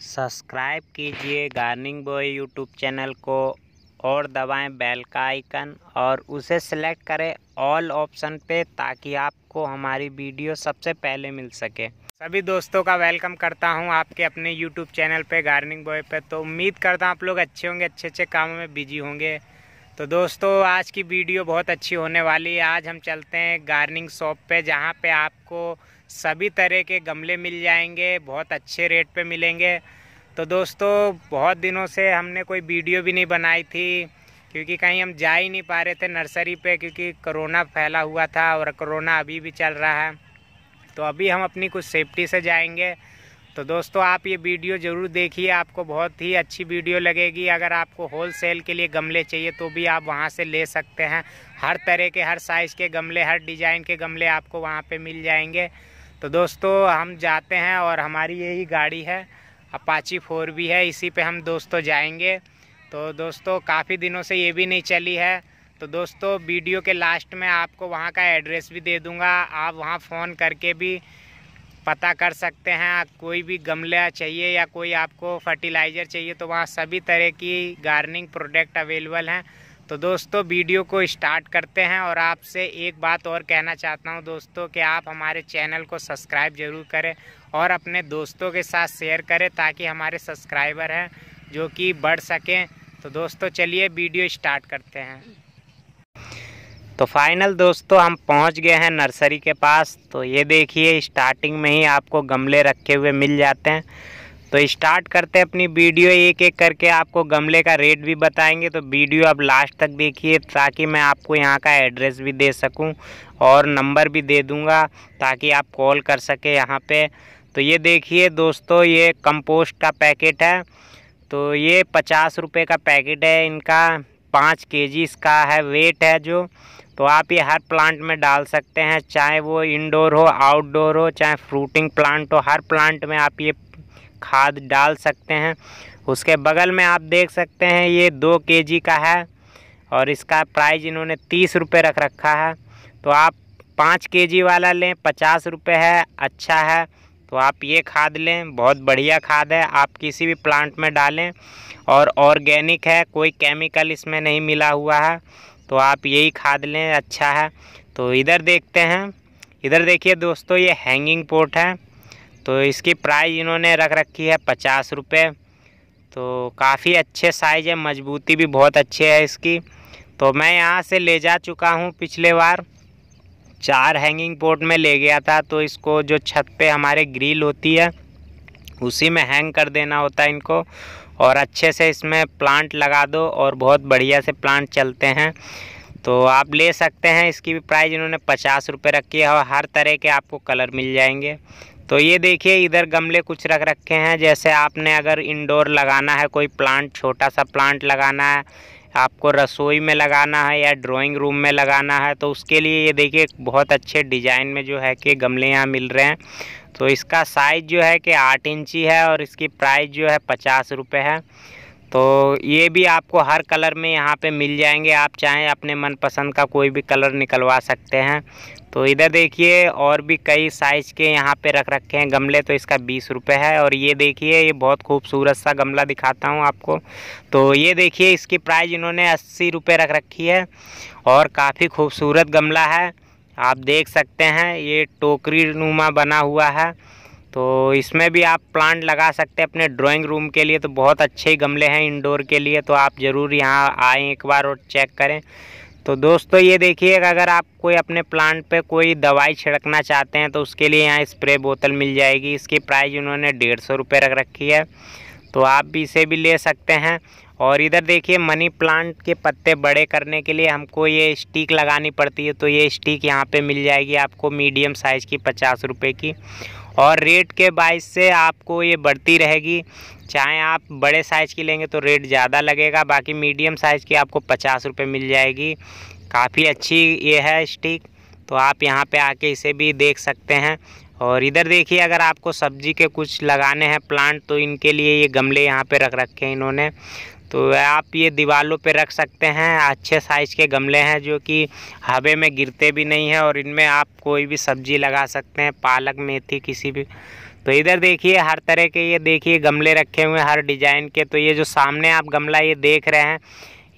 subscribe कीजिए गार्निंग boy YouTube channel को और दबाएं बेल का आइकन और उसे सेलेक्ट करें ऑल ऑप्शन पे ताकि आपको हमारी वीडियो सबसे पहले मिल सके सभी दोस्तों का वेलकम करता हूं आपके अपने यूट्यूब चैनल पे गार्निंग बॉय पे तो उम्मीद करता हूं आप लोग अच्छे होंगे अच्छे अच्छे कामों में बिजी होंगे तो दोस्तों आज की वीडियो बहुत अच्छी होने वाली है आज हम चलते हैं गार्निंग शॉप पर जहाँ पर आपको सभी तरह के गमले मिल जाएंगे बहुत अच्छे रेट पे मिलेंगे तो दोस्तों बहुत दिनों से हमने कोई वीडियो भी नहीं बनाई थी क्योंकि कहीं हम जा ही नहीं पा रहे थे नर्सरी पे क्योंकि कोरोना फैला हुआ था और कोरोना अभी भी चल रहा है तो अभी हम अपनी कुछ सेफ्टी से जाएंगे तो दोस्तों आप ये वीडियो ज़रूर देखिए आपको बहुत ही अच्छी वीडियो लगेगी अगर आपको होल सेल के लिए गमले चाहिए तो भी आप वहाँ से ले सकते हैं हर तरह के हर साइज़ के गमले हर डिज़ाइन के गमले आपको वहाँ पे मिल जाएंगे तो दोस्तों हम जाते हैं और हमारी यही गाड़ी है अपाची फोर भी है इसी पे हम दोस्तों जाएंगे तो दोस्तों काफ़ी दिनों से ये भी नहीं चली है तो दोस्तों वीडियो के लास्ट में आपको वहाँ का एड्रेस भी दे दूँगा आप वहाँ फ़ोन करके भी पता कर सकते हैं कोई भी गमला चाहिए या कोई आपको फर्टिलाइज़र चाहिए तो वहाँ सभी तरह की गार्निंग प्रोडक्ट अवेलेबल हैं तो दोस्तों वीडियो को स्टार्ट करते हैं और आपसे एक बात और कहना चाहता हूं दोस्तों कि आप हमारे चैनल को सब्सक्राइब जरूर करें और अपने दोस्तों के साथ शेयर करें ताकि हमारे सब्सक्राइबर हैं जो कि बढ़ सकें तो दोस्तों चलिए वीडियो स्टार्ट करते हैं तो फाइनल दोस्तों हम पहुंच गए हैं नर्सरी के पास तो ये देखिए स्टार्टिंग में ही आपको गमले रखे हुए मिल जाते हैं तो स्टार्ट करते हैं अपनी वीडियो एक एक करके आपको गमले का रेट भी बताएंगे तो वीडियो आप लास्ट तक देखिए ताकि मैं आपको यहाँ का एड्रेस भी दे सकूँ और नंबर भी दे दूँगा ताकि आप कॉल कर सके यहाँ पे तो ये देखिए दोस्तों ये कंपोस्ट का पैकेट है तो ये पचास रुपये का पैकेट है इनका पाँच के जी इसका है वेट है जो तो आप ये हर प्लांट में डाल सकते हैं चाहे वो इंडोर हो आउटडोर हो चाहे फ्रूटिंग प्लांट हो हर प्लांट में आप ये खाद डाल सकते हैं उसके बगल में आप देख सकते हैं ये दो केजी का है और इसका प्राइस इन्होंने तीस रुपये रख रखा है तो आप पाँच केजी वाला लें पचास रुपये है अच्छा है तो आप ये खाद लें बहुत बढ़िया खाद है आप किसी भी प्लांट में डालें और ऑर्गेनिक है कोई केमिकल इसमें नहीं मिला हुआ है तो आप यही खाद लें अच्छा है तो इधर देखते हैं इधर देखिए दोस्तों ये हैंगिंग पोर्ट है तो इसकी प्राइस इन्होंने रख रखी है पचास रुपये तो काफ़ी अच्छे साइज़ है मजबूती भी बहुत अच्छी है इसकी तो मैं यहाँ से ले जा चुका हूँ पिछले बार चार हैंगिंग पोर्ट में ले गया था तो इसको जो छत पे हमारे ग्रिल होती है उसी में हैंग कर देना होता है इनको और अच्छे से इसमें प्लांट लगा दो और बहुत बढ़िया से प्लांट चलते हैं तो आप ले सकते हैं इसकी भी प्राइस इन्होंने पचास रुपये रखी है और हर तरह के आपको कलर मिल जाएंगे तो ये देखिए इधर गमले कुछ रख रखे हैं जैसे आपने अगर इंडोर लगाना है कोई प्लांट छोटा सा प्लांट लगाना है आपको रसोई में लगाना है या ड्राइंग रूम में लगाना है तो उसके लिए ये देखिए बहुत अच्छे डिज़ाइन में जो है कि गमले यहाँ मिल रहे हैं तो इसका साइज़ जो है कि आठ इंची है और इसकी प्राइस जो है पचास रुपये है तो ये भी आपको हर कलर में यहाँ पे मिल जाएंगे आप चाहें अपने मनपसंद का कोई भी कलर निकलवा सकते हैं तो इधर देखिए और भी कई साइज़ के यहाँ पे रख रखे हैं गमले तो इसका बीस रुपये है और ये देखिए ये बहुत खूबसूरत सा गमला दिखाता हूँ आपको तो ये देखिए इसकी प्राइस इन्होंने अस्सी रुपये रख रखी है और काफ़ी खूबसूरत गमला है आप देख सकते हैं ये टोकरी नुमा बना हुआ है तो इसमें भी आप प्लांट लगा सकते हैं अपने ड्राइंग रूम के लिए तो बहुत अच्छे ही गमले हैं इंडोर के लिए तो आप ज़रूर यहाँ आएँ एक बार और चेक करें तो दोस्तों ये देखिए अगर आप कोई अपने प्लांट पे कोई दवाई छिड़कना चाहते हैं तो उसके लिए यहाँ स्प्रे बोतल मिल जाएगी इसकी प्राइस उन्होंने डेढ़ सौ रुपये रख रखी है तो आप भी इसे भी ले सकते हैं और इधर देखिए मनी प्लांट के पत्ते बड़े करने के लिए हमको ये स्टिक लगानी पड़ती है तो ये स्टिक यहाँ पर मिल जाएगी आपको मीडियम साइज़ की पचास रुपये की और रेट के बाइस से आपको ये बढ़ती रहेगी चाहे आप बड़े साइज़ की लेंगे तो रेट ज़्यादा लगेगा बाकी मीडियम साइज़ की आपको पचास रुपये मिल जाएगी काफ़ी अच्छी ये है स्टिक तो आप यहाँ पे आके इसे भी देख सकते हैं और इधर देखिए अगर आपको सब्जी के कुछ लगाने हैं प्लांट तो इनके लिए ये गमले यहाँ पे रख रखे हैं इन्होंने तो आप ये दीवारों पे रख सकते हैं अच्छे साइज़ के गमले हैं जो कि हवे में गिरते भी नहीं हैं और इनमें आप कोई भी सब्जी लगा सकते हैं पालक मेथी किसी भी तो इधर देखिए हर तरह के ये देखिए गमले रखे हुए हैं हर डिज़ाइन के तो ये जो सामने आप गमला ये देख रहे हैं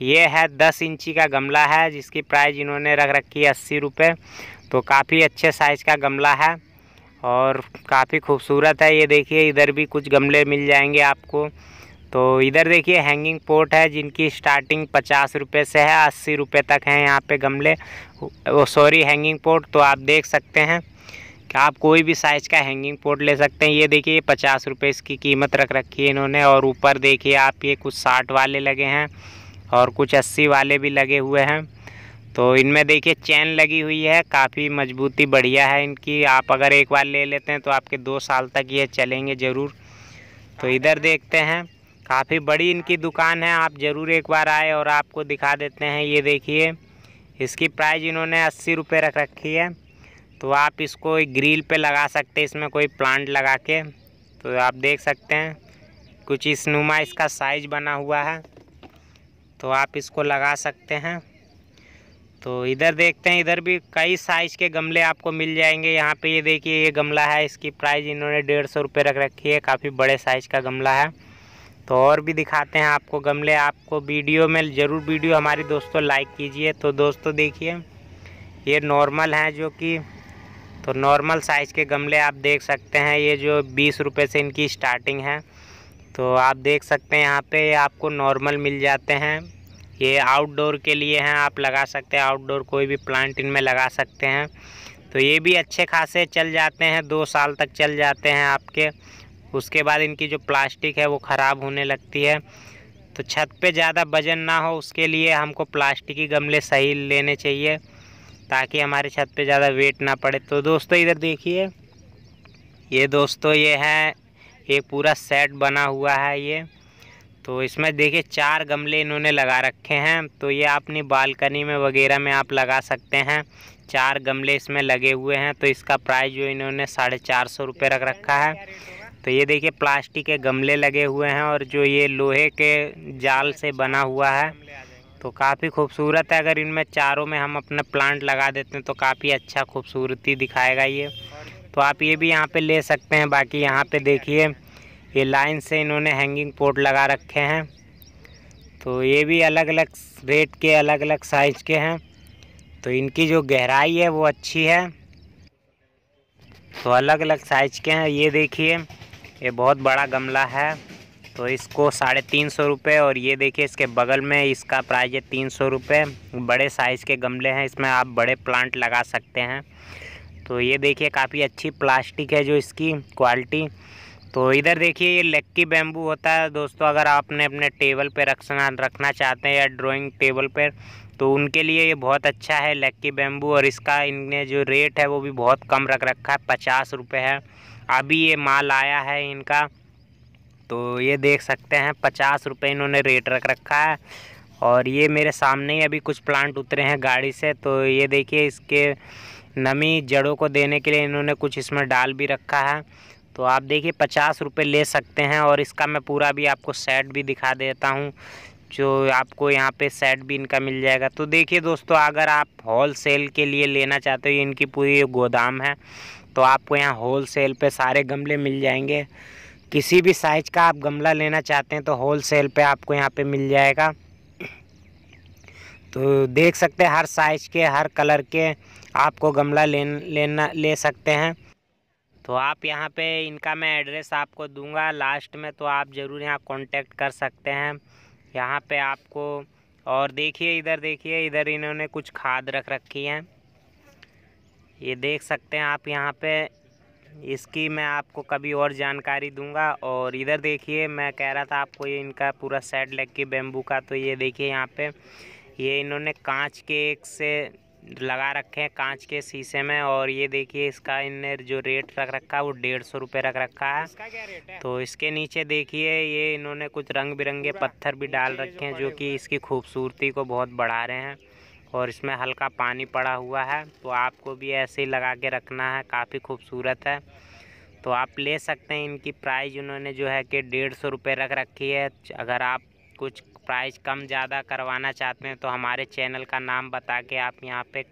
ये है दस इंची का गमला है जिसकी प्राइस इन्होंने रख रखी है अस्सी रुपये तो काफ़ी अच्छे साइज़ का गमला है और काफ़ी खूबसूरत है ये देखिए इधर भी कुछ गमले मिल जाएंगे आपको तो इधर देखिए हैंगिंग पोर्ट है जिनकी स्टार्टिंग पचास रुपये से है अस्सी रुपये तक हैं यहाँ पे गमले वो सॉरी हैंगिंग पोर्ट तो आप देख सकते हैं कि आप कोई भी साइज़ का हैंगिंग पोर्ट ले सकते हैं ये देखिए पचास रुपये इसकी कीमत रख रखी है इन्होंने और ऊपर देखिए आप ये कुछ साठ वाले लगे हैं और कुछ अस्सी वाले भी लगे हुए हैं तो इनमें देखिए चैन लगी हुई है काफ़ी मजबूती बढ़िया है इनकी आप अगर एक बार ले लेते हैं तो आपके दो साल तक ये चलेंगे ज़रूर तो इधर देखते हैं काफ़ी बड़ी इनकी दुकान है आप ज़रूर एक बार आए और आपको दिखा देते हैं ये देखिए इसकी प्राइस इन्होंने अस्सी रुपये रख रखी है तो आप इसको ग्रिल पे लगा सकते हैं इसमें कोई प्लांट लगा के तो आप देख सकते हैं कुछ इस नुमा इसका साइज बना हुआ है तो आप इसको लगा सकते हैं तो इधर देखते हैं इधर भी कई साइज़ के गमले आपको मिल जाएंगे यहाँ पे ये देखिए ये गमला है इसकी प्राइस इन्होंने डेढ़ सौ रुपये रख रखी है काफ़ी बड़े साइज़ का गमला है तो और भी दिखाते हैं आपको गमले आपको वीडियो में ज़रूर वीडियो हमारे दोस्तों लाइक कीजिए तो दोस्तों देखिए ये नॉर्मल हैं जो कि तो नॉर्मल साइज़ के गमले आप देख सकते हैं ये जो बीस रुपये से इनकी स्टार्टिंग है तो आप देख सकते हैं यहाँ पे आपको नॉर्मल मिल जाते हैं ये आउटडोर के लिए हैं आप लगा सकते हैं आउटडोर कोई भी प्लांट इनमें लगा सकते हैं तो ये भी अच्छे खासे चल जाते हैं दो साल तक चल जाते हैं आपके उसके बाद इनकी जो प्लास्टिक है वो ख़राब होने लगती है तो छत पे ज़्यादा वजन ना हो उसके लिए हमको प्लास्टिक के गमले सही लेने चाहिए ताकि हमारे छत पे ज़्यादा वेट ना पड़े तो दोस्तों इधर देखिए ये दोस्तों ये है ये पूरा सेट बना हुआ है ये तो इसमें देखिए चार गमले इन्होंने लगा रखे हैं तो ये अपनी बालकनी में वगैरह में आप लगा सकते हैं चार गमले इसमें लगे हुए हैं तो इसका प्राइस जो इन्होंने साढ़े चार सौ रुपये रख रखा है तो ये देखिए प्लास्टिक के गमले लगे हुए हैं और जो ये लोहे के जाल से बना हुआ है तो काफ़ी खूबसूरत है अगर इनमें चारों में हम अपना प्लांट लगा देते हैं तो काफ़ी अच्छा खूबसूरती दिखाएगा ये तो आप ये भी यहाँ पे ले सकते हैं बाकी यहाँ पे देखिए ये लाइन से इन्होंने हैंगिंग पोर्ट लगा रखे हैं तो ये भी अलग अलग रेट के अलग अलग साइज़ के हैं तो इनकी जो गहराई है वो अच्छी है तो अलग अलग साइज़ के हैं ये देखिए ये बहुत बड़ा गमला है तो इसको साढ़े तीन सौ रुपये और ये देखिए इसके बगल में इसका प्राइस है तीन सौ रुपये बड़े साइज़ के गमले हैं इसमें आप बड़े प्लांट लगा सकते हैं तो ये देखिए काफ़ी अच्छी प्लास्टिक है जो इसकी क्वालिटी तो इधर देखिए ये लक्की बैम्बू होता है दोस्तों अगर आपने अपने टेबल पर रखना रखना चाहते हैं या ड्राॅइंग टेबल पर तो उनके लिए ये बहुत अच्छा है लक्की बैम्बू और इसका इनने जो रेट है वो भी बहुत कम रख रखा है पचास रुपये है अभी ये माल आया है इनका तो ये देख सकते हैं पचास रुपये इन्होंने रेट रख रखा है और ये मेरे सामने ही अभी कुछ प्लांट उतरे हैं गाड़ी से तो ये देखिए इसके नमी जड़ों को देने के लिए इन्होंने कुछ इसमें डाल भी रखा है तो आप देखिए पचास रुपये ले सकते हैं और इसका मैं पूरा भी आपको सेट भी दिखा देता हूँ जो आपको यहाँ पे सेट भी इनका मिल जाएगा तो देखिए दोस्तों अगर आप होल सेल के लिए लेना चाहते हो इनकी पूरी गोदाम है तो आपको यहाँ होल सेल पर सारे गमले मिल जाएंगे किसी भी साइज का आप गमला लेना चाहते हैं तो होल सेल पर आपको यहाँ पर मिल जाएगा तो देख सकते हैं हर साइज के हर कलर के आपको गमला ले लेना ले सकते हैं तो आप यहाँ पे इनका मैं एड्रेस आपको दूंगा लास्ट में तो आप ज़रूर यहाँ कांटेक्ट कर सकते हैं यहाँ पे आपको और देखिए इधर देखिए इधर इन्होंने कुछ खाद रख रखी है ये देख सकते हैं आप यहाँ पे इसकी मैं आपको कभी और जानकारी दूंगा और इधर देखिए मैं कह रहा था आपको ये इनका पूरा सेट लग के बेम्बू का तो ये देखिए यहाँ पे ये इन्होंने कांच के एक से लगा रखे हैं कांच के शीशे में और ये देखिए इसका इनने जो रेट रख रखा है वो डेढ़ सौ रुपये रख रखा है तो इसके नीचे देखिए ये इन्होंने कुछ रंग बिरंगे पत्थर भी डाल रखे हैं जो कि इसकी खूबसूरती को बहुत बढ़ा रहे हैं और इसमें हल्का पानी पड़ा हुआ है तो आपको भी ऐसे ही लगा के रखना है काफ़ी खूबसूरत है तो आप ले सकते हैं इनकी प्राइस उन्होंने जो है कि डेढ़ सौ रुपये रख रखी है अगर आप कुछ प्राइस कम ज़्यादा करवाना चाहते हैं तो हमारे चैनल का नाम बता के आप यहाँ पे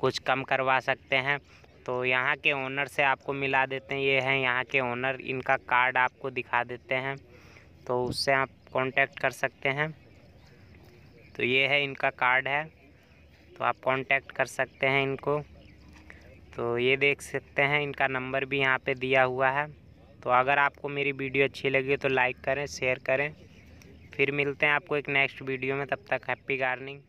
कुछ कम करवा सकते हैं तो यहाँ के ओनर से आपको मिला देते हैं ये हैं यहाँ के ओनर इनका कार्ड आपको दिखा देते हैं तो उससे आप कांटेक्ट कर सकते हैं तो ये है इनका कार्ड है तो आप कांटेक्ट कर सकते हैं इनको तो ये देख सकते हैं इनका नंबर भी यहाँ पे दिया हुआ है तो अगर आपको मेरी वीडियो अच्छी लगी तो लाइक करें शेयर करें फिर मिलते हैं आपको एक नेक्स्ट वीडियो में तब तक हैप्पी गार्डनिंग